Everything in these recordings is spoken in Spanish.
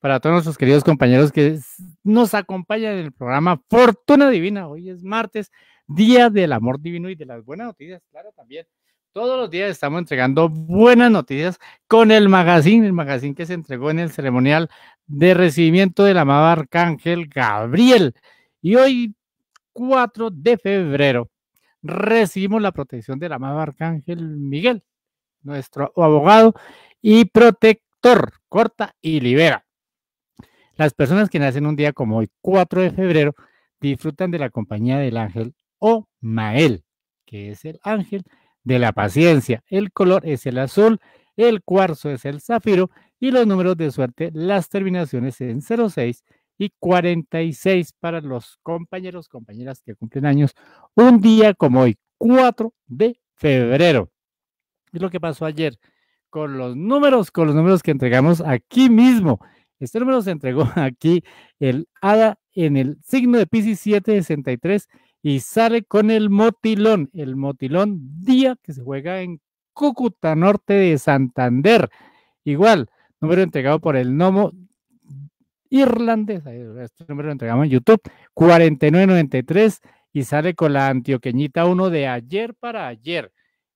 para todos nuestros queridos compañeros que nos acompañan en el programa Fortuna Divina. Hoy es martes, día del amor divino y de las buenas noticias, claro, también. Todos los días estamos entregando buenas noticias con el magazine, el magazine que se entregó en el ceremonial de recibimiento del amado arcángel Gabriel. Y hoy, 4 de febrero, recibimos la protección del amado arcángel Miguel, nuestro abogado y protector corta y libera. Las personas que nacen un día como hoy, 4 de febrero, disfrutan de la compañía del ángel o Mael, que es el ángel de la paciencia. El color es el azul, el cuarzo es el zafiro y los números de suerte, las terminaciones en 06 y 46 para los compañeros, compañeras que cumplen años un día como hoy, 4 de febrero. Es lo que pasó ayer con los números, con los números que entregamos aquí mismo. Este número se entregó aquí el ADA en el signo de Pisces 763 y sale con el motilón, el motilón día que se juega en Cúcuta Norte de Santander. Igual, número entregado por el Nomo irlandés. Este número lo entregamos en YouTube, 4993 y sale con la antioqueñita 1 de ayer para ayer.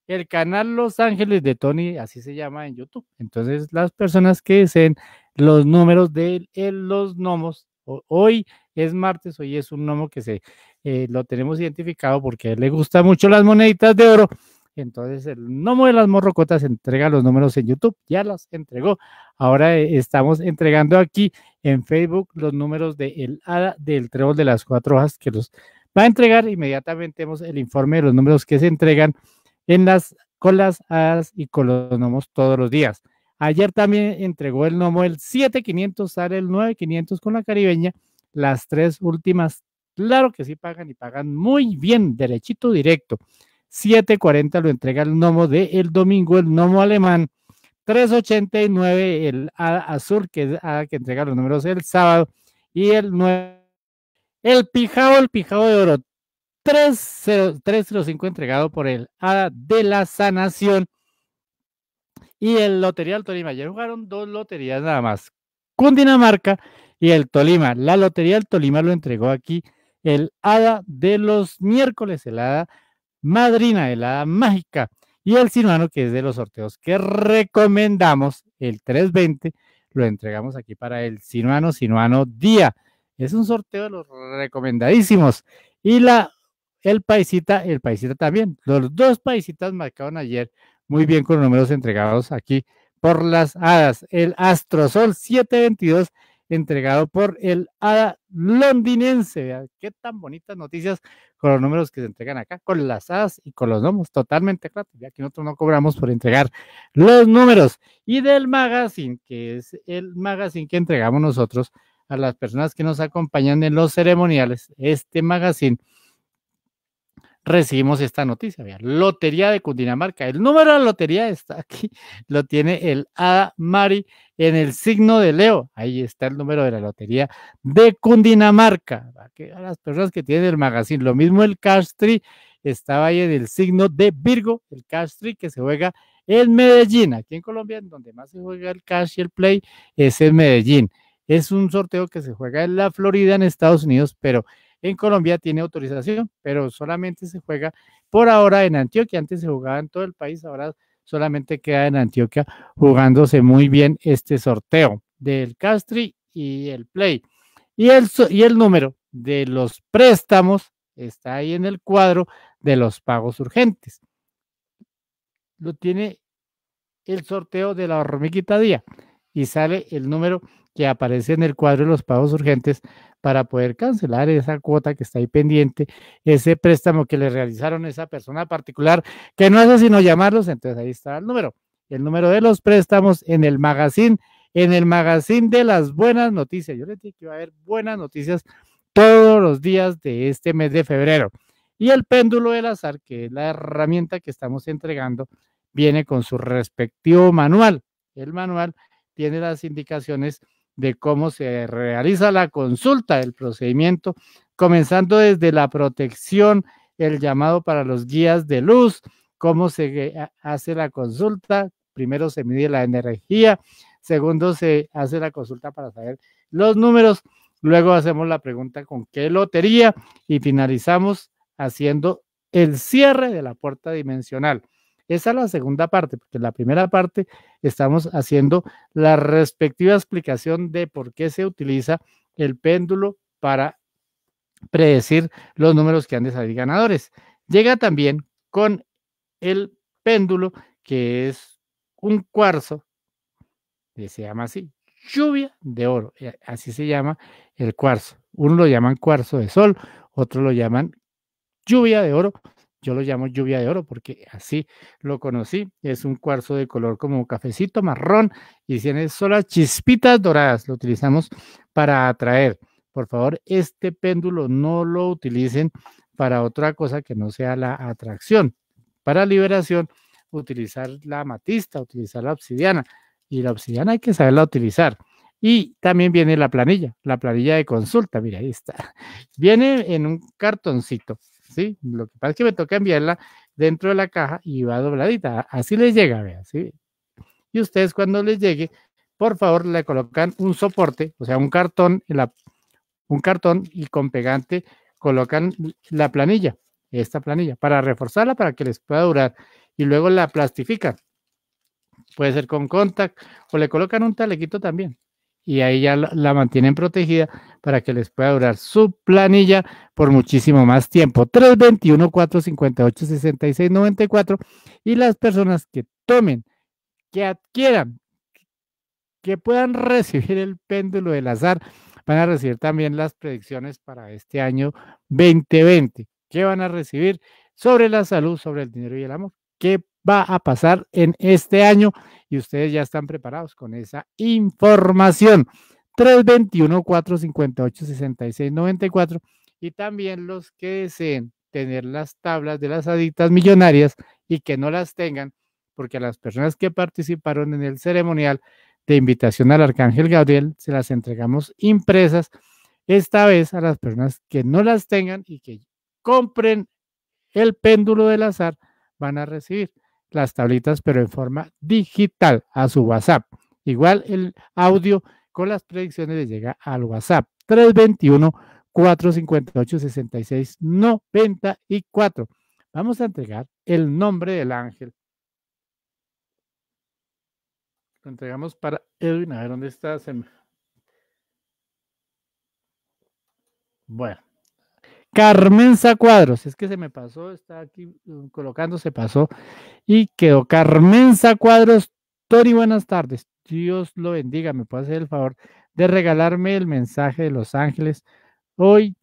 El canal Los Ángeles de Tony, así se llama en YouTube. Entonces, las personas que deseen los números de eh, los gnomos, hoy es martes, hoy es un gnomo que se eh, lo tenemos identificado porque le gustan mucho las moneditas de oro. Entonces, el gnomo de las morrocotas entrega los números en YouTube, ya los entregó. Ahora eh, estamos entregando aquí en Facebook los números de el, del trébol de las cuatro hojas que los va a entregar. Inmediatamente vemos el informe de los números que se entregan en las colas as y nomos todos los días. Ayer también entregó el nomo el 7500, sale el 9500 con la caribeña. Las tres últimas, claro que sí pagan y pagan muy bien, derechito directo. 740 lo entrega el nomo de el domingo, el nomo alemán. 389 el azul, que es que entrega los números el sábado. Y el 9. El pijao, el pijao de oro, 305 entregado por el Hada de la Sanación. Y el Lotería del Tolima. Ya jugaron dos loterías nada más. Cundinamarca y el Tolima. La Lotería del Tolima lo entregó aquí el Hada de los miércoles, el Hada Madrina, el Hada Mágica. Y el Sinuano, que es de los sorteos que recomendamos, el 320, lo entregamos aquí para el Sinuano, Sinuano Día. Es un sorteo de los recomendadísimos. Y la el paisita, el paisita también. Los dos paisitas marcaron ayer muy bien con números entregados aquí por las hadas. El Astrosol 722 entregado por el hada londinense. Qué tan bonitas noticias con los números que se entregan acá, con las hadas y con los gnomos. Totalmente gratis, ya que nosotros no cobramos por entregar los números. Y del magazine, que es el magazine que entregamos nosotros a las personas que nos acompañan en los ceremoniales. Este magazine recibimos esta noticia. Lotería de Cundinamarca. El número de la lotería está aquí. Lo tiene el Ada Mari en el signo de Leo. Ahí está el número de la Lotería de Cundinamarca. A las personas que tienen el magazine. Lo mismo el Cash Tree estaba ahí en el signo de Virgo. El Cash Tree que se juega en Medellín. Aquí en Colombia, donde más se juega el Cash y el Play es en Medellín. Es un sorteo que se juega en la Florida, en Estados Unidos, pero en Colombia tiene autorización, pero solamente se juega por ahora en Antioquia. Antes se jugaba en todo el país, ahora solamente queda en Antioquia jugándose muy bien este sorteo del Castri y el Play. Y el, y el número de los préstamos está ahí en el cuadro de los pagos urgentes. Lo tiene el sorteo de la hormiguita día y sale el número que aparece en el cuadro de los pagos urgentes para poder cancelar esa cuota que está ahí pendiente, ese préstamo que le realizaron a esa persona particular, que no hace sino llamarlos, entonces ahí está el número, el número de los préstamos en el magazine, en el magazine de las buenas noticias. Yo les dije que iba a haber buenas noticias todos los días de este mes de febrero. Y el péndulo del azar, que es la herramienta que estamos entregando, viene con su respectivo manual. El manual tiene las indicaciones de cómo se realiza la consulta el procedimiento, comenzando desde la protección, el llamado para los guías de luz, cómo se eh, hace la consulta. Primero se mide la energía, segundo se hace la consulta para saber los números, luego hacemos la pregunta con qué lotería y finalizamos haciendo el cierre de la puerta dimensional. Esa es la segunda parte, porque en la primera parte estamos haciendo la respectiva explicación de por qué se utiliza el péndulo para predecir los números que han de salir ganadores. Llega también con el péndulo, que es un cuarzo, que se llama así, lluvia de oro, eh, así se llama el cuarzo. Uno lo llaman cuarzo de sol, otro lo llaman lluvia de oro, yo lo llamo lluvia de oro porque así lo conocí. Es un cuarzo de color como cafecito marrón y tiene solo chispitas doradas. Lo utilizamos para atraer. Por favor, este péndulo no lo utilicen para otra cosa que no sea la atracción. Para liberación, utilizar la matista, utilizar la obsidiana. Y la obsidiana hay que saberla utilizar. Y también viene la planilla, la planilla de consulta, mira, ahí está. Viene en un cartoncito lo que pasa es que me toca enviarla dentro de la caja y va dobladita, así les llega, vean, así Y ustedes cuando les llegue, por favor le colocan un soporte, o sea, un cartón, la, un cartón y con pegante colocan la planilla, esta planilla, para reforzarla, para que les pueda durar, y luego la plastifican. Puede ser con contact o le colocan un talequito también y ahí ya la mantienen protegida para que les pueda durar su planilla por muchísimo más tiempo. 321-458-6694 y las personas que tomen, que adquieran, que puedan recibir el péndulo del azar, van a recibir también las predicciones para este año 2020. ¿Qué van a recibir sobre la salud, sobre el dinero y el amor? ¿Qué va a pasar en este año y ustedes ya están preparados con esa información. 321-458-6694 y también los que deseen tener las tablas de las adictas millonarias y que no las tengan, porque a las personas que participaron en el ceremonial de invitación al Arcángel Gabriel se las entregamos impresas, esta vez a las personas que no las tengan y que compren el péndulo del azar van a recibir las tablitas, pero en forma digital a su WhatsApp. Igual el audio con las predicciones le llega al WhatsApp 321-458-6694. Vamos a entregar el nombre del ángel. Lo entregamos para Edwin. A ver dónde está. Bueno. Carmenza Cuadros. Es que se me pasó, está aquí eh, colocando, se pasó. Y quedó Carmenza Cuadros. Tori, buenas tardes. Dios lo bendiga. ¿Me puede hacer el favor de regalarme el mensaje de los ángeles? Hoy,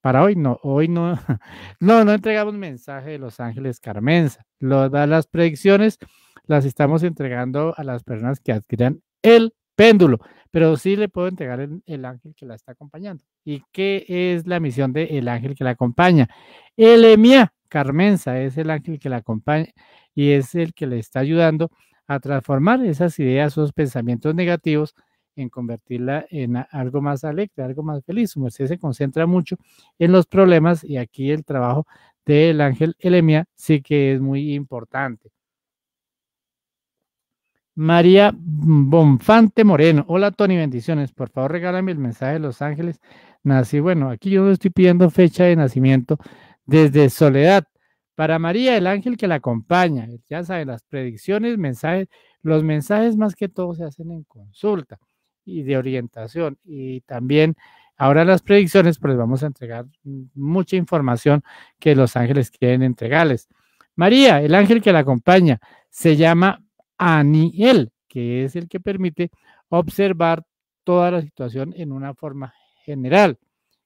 para hoy no, hoy no, no, no entregamos mensaje de los ángeles, Carmenza. Lo, las predicciones las estamos entregando a las personas que adquieran el péndulo, pero sí le puedo entregar el, ángel que la está acompañando. ¿Y qué es la misión del ángel que la acompaña? Elemia, Carmenza, es el ángel que la acompaña y es el que le está ayudando a transformar esas ideas, esos pensamientos negativos en convertirla en algo más alegre, algo más feliz. Su merced se concentra mucho en los problemas y aquí el trabajo del ángel Elemia sí que es muy importante. María Bonfante Moreno. Hola Tony, bendiciones. Por favor, regálame el mensaje de Los Ángeles. Nací, bueno, aquí yo estoy pidiendo fecha de nacimiento desde Soledad. Para María, el ángel que la acompaña. Ya sabe, las predicciones, mensajes, los mensajes más que todo se hacen en consulta y de orientación. Y también ahora las predicciones, pues vamos a entregar mucha información que Los Ángeles quieren entregarles. María, el ángel que la acompaña, se llama Aniel, que es el que permite observar toda la situación en una forma general,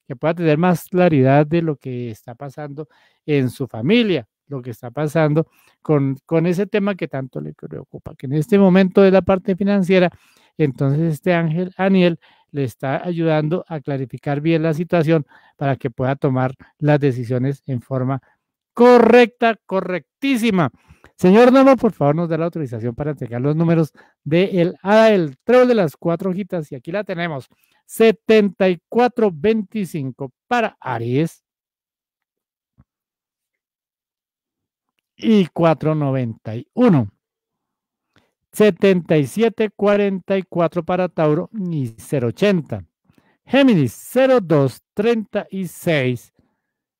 que pueda tener más claridad de lo que está pasando en su familia, lo que está pasando con, con ese tema que tanto le preocupa, que en este momento es la parte financiera. Entonces este ángel Aniel le está ayudando a clarificar bien la situación para que pueda tomar las decisiones en forma correcta, correctísima. Señor Nono, por favor, nos da la autorización para entregar los números del de a el trébol de las cuatro hojitas, y aquí la tenemos: 7425 para Aries y 491. 7744 para Tauro y 080. Géminis 0236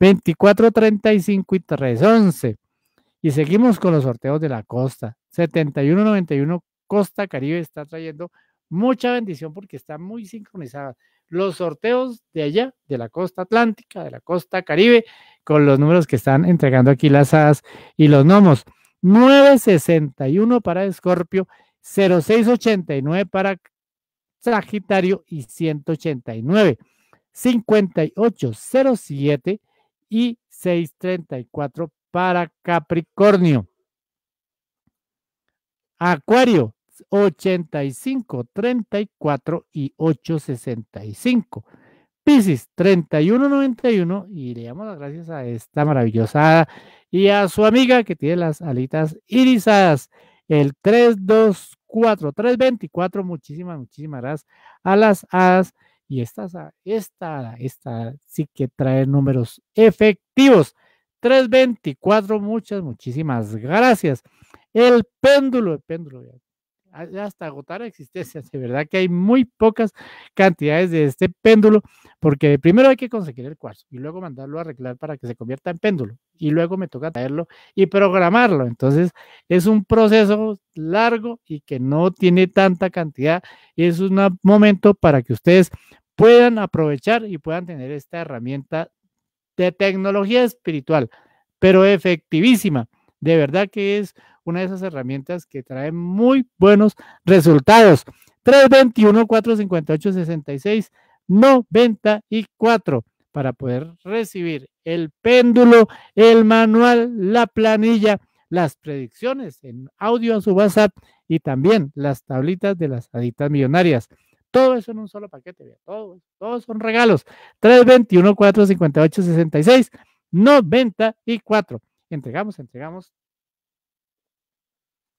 24, 35 y 3, 11. Y seguimos con los sorteos de la costa. 71, 91 Costa Caribe está trayendo mucha bendición porque está muy sincronizada. Los sorteos de allá, de la costa atlántica, de la costa caribe, con los números que están entregando aquí las hadas y los gnomos. 961 para Escorpio, 0689 para Sagitario y 189. 5807 y 634 para Capricornio. Acuario, 85, 34 y 865. Piscis, 3191. Y le damos las gracias a esta maravillosa y a su amiga que tiene las alitas irisadas. El 324, 324. Muchísimas, muchísimas gracias a las hadas y esta, ah, esta, esta sí que trae números efectivos. 324, muchas, muchísimas gracias. El péndulo, el péndulo, ah, hasta agotar existencias. De verdad que hay muy pocas cantidades de este péndulo, porque primero hay que conseguir el cuarzo y luego mandarlo a arreglar para que se convierta en péndulo. Y luego me toca traerlo y programarlo. Entonces es un proceso largo y que no tiene tanta cantidad. Y es un momento para que ustedes puedan aprovechar y puedan tener esta herramienta de tecnología espiritual, pero efectivísima. De verdad que es una de esas herramientas que trae muy buenos resultados. 321-458-6694 para poder recibir el péndulo, el manual, la planilla, las predicciones en audio a su WhatsApp y también las tablitas de las aditas millonarias. Todo eso en un solo paquete, todos son regalos. 321 458 y 94. Entregamos, entregamos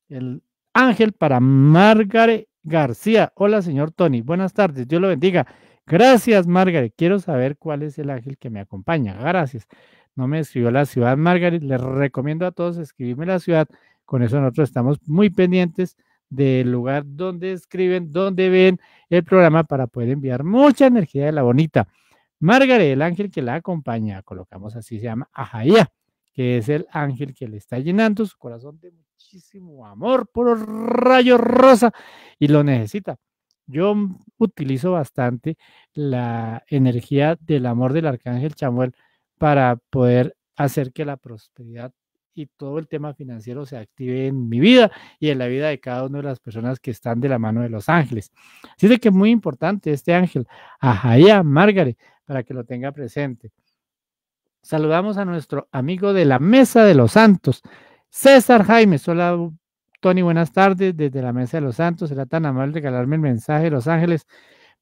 el ángel para Margaret García. Hola, señor Tony. Buenas tardes. Dios lo bendiga. Gracias, Margaret. Quiero saber cuál es el ángel que me acompaña. Gracias. No me escribió la ciudad, Margaret. Les recomiendo a todos escribirme la ciudad. Con eso nosotros estamos muy pendientes del lugar donde escriben, donde ven el programa para poder enviar mucha energía de la bonita. Margaret, el ángel que la acompaña, colocamos así, se llama Ajaía, que es el ángel que le está llenando su corazón de muchísimo amor, puro rayo rosa, y lo necesita. Yo utilizo bastante la energía del amor del arcángel Chamuel para poder hacer que la prosperidad y todo el tema financiero se active en mi vida y en la vida de cada una de las personas que están de la mano de los ángeles. Así que es muy importante este ángel, Ajaya Margaret, para que lo tenga presente. Saludamos a nuestro amigo de la Mesa de los Santos, César Jaime. Hola, Tony, buenas tardes desde la Mesa de los Santos. Será tan amable regalarme el mensaje de los ángeles.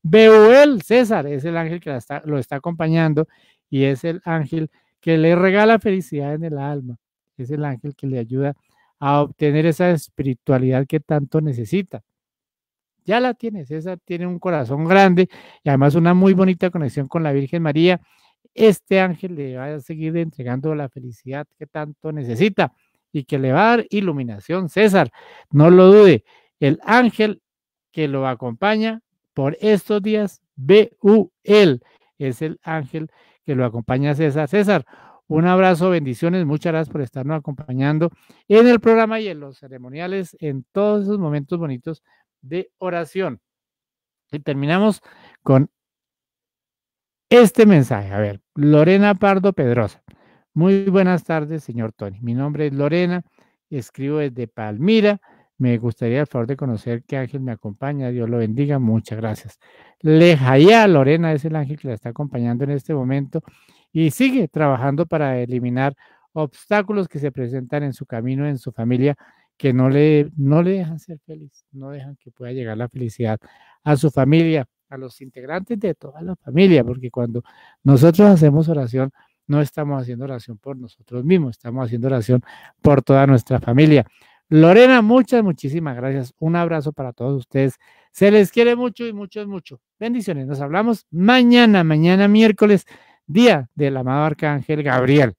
veo él César es el ángel que lo está acompañando y es el ángel que le regala felicidad en el alma que es el ángel que le ayuda a obtener esa espiritualidad que tanto necesita. Ya la tiene César, tiene un corazón grande y además una muy bonita conexión con la Virgen María. Este ángel le va a seguir entregando la felicidad que tanto necesita y que le va a dar iluminación, César. No lo dude, el ángel que lo acompaña por estos días, BUL, es el ángel que lo acompaña César. César, un abrazo, bendiciones, muchas gracias por estarnos acompañando en el programa y en los ceremoniales, en todos esos momentos bonitos de oración. Y terminamos con este mensaje. A ver, Lorena Pardo Pedrosa. Muy buenas tardes, señor Tony. Mi nombre es Lorena, escribo desde Palmira. Me gustaría el favor de conocer qué ángel me acompaña. Dios lo bendiga. Muchas gracias. ya Lorena es el ángel que la está acompañando en este momento y sigue trabajando para eliminar obstáculos que se presentan en su camino, en su familia, que no le, no le dejan ser feliz, no dejan que pueda llegar la felicidad a su familia, a los integrantes de toda la familia, porque cuando nosotros hacemos oración, no estamos haciendo oración por nosotros mismos, estamos haciendo oración por toda nuestra familia. Lorena, muchas, muchísimas gracias. Un abrazo para todos ustedes. Se les quiere mucho y mucho es mucho. Bendiciones. Nos hablamos mañana, mañana miércoles, día del amado arcángel Gabriel.